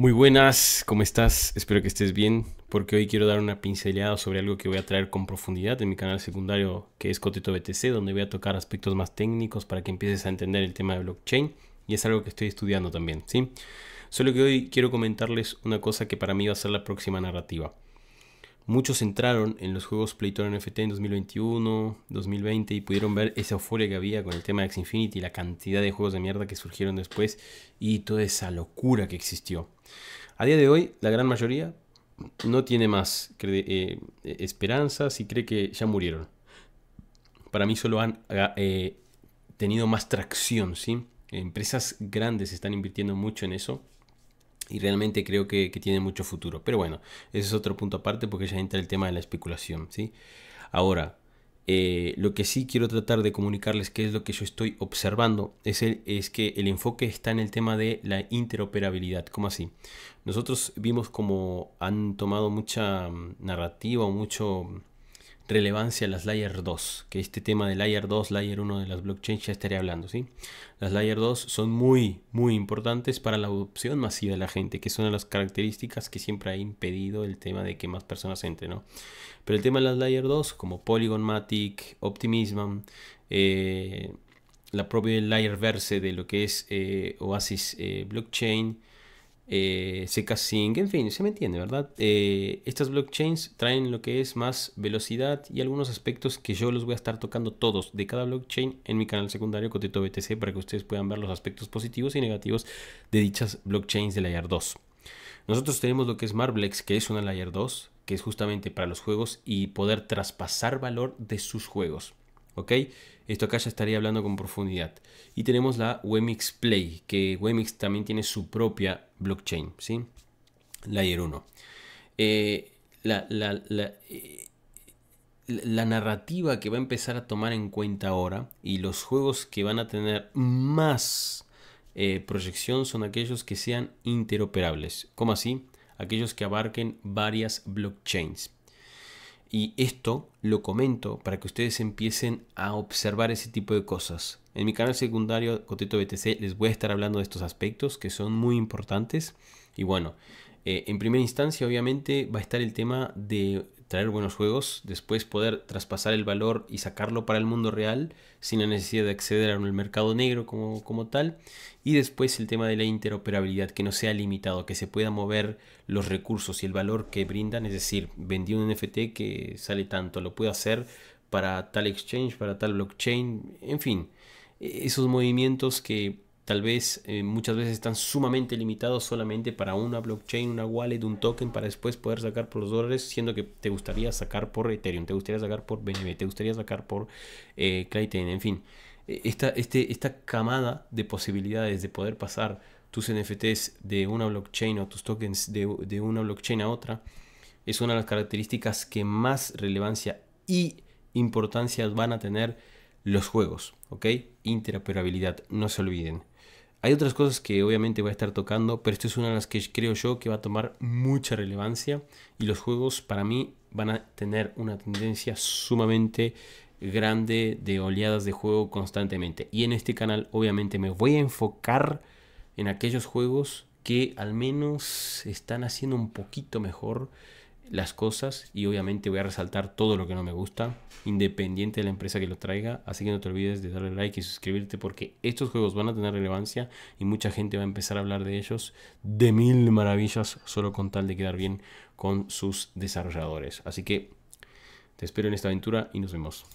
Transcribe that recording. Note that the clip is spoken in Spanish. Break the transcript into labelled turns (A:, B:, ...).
A: Muy buenas, ¿cómo estás? Espero que estés bien, porque hoy quiero dar una pincelada sobre algo que voy a traer con profundidad en mi canal secundario que es COTITO BTC, donde voy a tocar aspectos más técnicos para que empieces a entender el tema de blockchain y es algo que estoy estudiando también, ¿sí? Solo que hoy quiero comentarles una cosa que para mí va a ser la próxima narrativa. Muchos entraron en los juegos Playton NFT en 2021, 2020 y pudieron ver esa euforia que había con el tema de X Infinity, la cantidad de juegos de mierda que surgieron después y toda esa locura que existió. A día de hoy, la gran mayoría no tiene más eh, esperanzas y cree que ya murieron. Para mí solo han eh, tenido más tracción, ¿sí? Empresas grandes están invirtiendo mucho en eso y realmente creo que, tiene mucho futuro. Pero bueno, ese es otro punto aparte porque ya entra el tema de la especulación, ¿sí? Ahora, eh, lo que sí quiero tratar de comunicarles que es lo que yo estoy observando es, es que el enfoque está en el tema de la interoperabilidad. ¿Cómo así? Nosotros vimos como han tomado mucha mm, narrativa o mucho mm, relevancia a las Layer 2, que este tema de Layer 2, Layer 1 de las blockchains ya estaré hablando, ¿sí? Las Layer 2 son muy, muy importantes para la adopción masiva de la gente, que son las características que siempre ha impedido el tema de que más personas entren, ¿no? Pero el tema de las Layer 2, como Polygon Matic, Optimism, eh, la propia Layer Verse de lo que es eh, Oasis eh, Blockchain, eh, seca ck en fin, se me entiende, ¿verdad? Eh, estas blockchains traen lo que es más velocidad y algunos aspectos que yo los voy a estar tocando todos de cada blockchain en mi canal secundario Coteto BTC para que ustedes puedan ver los aspectos positivos y negativos de dichas blockchains de Layer 2. Nosotros tenemos lo que es Marblex, que es una Layer 2, que es justamente para los juegos y poder traspasar valor de sus juegos. ¿ok? Esto acá ya estaría hablando con profundidad. Y tenemos la Wemix Play, que Wemix también tiene su propia blockchain, ¿sí? Layer 1. Eh, eh, la, narrativa que va a empezar a tomar en cuenta ahora y los juegos que van a tener más eh, proyección son aquellos que sean interoperables. ¿Cómo así? Aquellos que abarquen varias blockchains. Y esto lo comento para que ustedes empiecen a observar ese tipo de cosas. En mi canal secundario Coteto BTC les voy a estar hablando de estos aspectos que son muy importantes. Y bueno, eh, en primera instancia, obviamente, va a estar el tema de traer buenos juegos, después poder traspasar el valor y sacarlo para el mundo real sin la necesidad de acceder a un mercado negro como, como, tal, y después el tema de la interoperabilidad, que no sea limitado, que se pueda mover los recursos y el valor que brindan, es decir, vendí un NFT que sale tanto, lo puedo hacer para tal exchange, para tal blockchain, en fin, e-, esos movimientos que tal vez eh, muchas veces están sumamente limitados solamente para una blockchain, una wallet, un token para después poder sacar por los dólares, siendo que te gustaría sacar por Ethereum, te gustaría sacar por BNB, te gustaría sacar por eh, en fin. E, esta, este, esta camada de posibilidades de poder pasar tus NFTs de una blockchain o tus tokens de, de una blockchain a otra es una de las características que más relevancia y importancia van a tener los juegos, ¿ok? Interoperabilidad, no se olviden. Hay otras cosas que obviamente voy a estar tocando, pero esta es una de las que creo yo que va a tomar mucha relevancia y los juegos para mí van a tener una tendencia sumamente grande de oleadas de juego constantemente. Y en este canal obviamente me voy a enfocar en aquellos juegos que al menos están haciendo un poquito mejor las cosas y obviamente voy a resaltar todo lo que no me gusta, independiente de la empresa que lo traiga, así que no te olvides de darle like y suscribirte porque estos juegos van a tener relevancia y mucha gente va a empezar a hablar de ellos de mil maravillas solo con tal de quedar bien con sus desarrolladores. Así que te espero en esta aventura y nos vemos.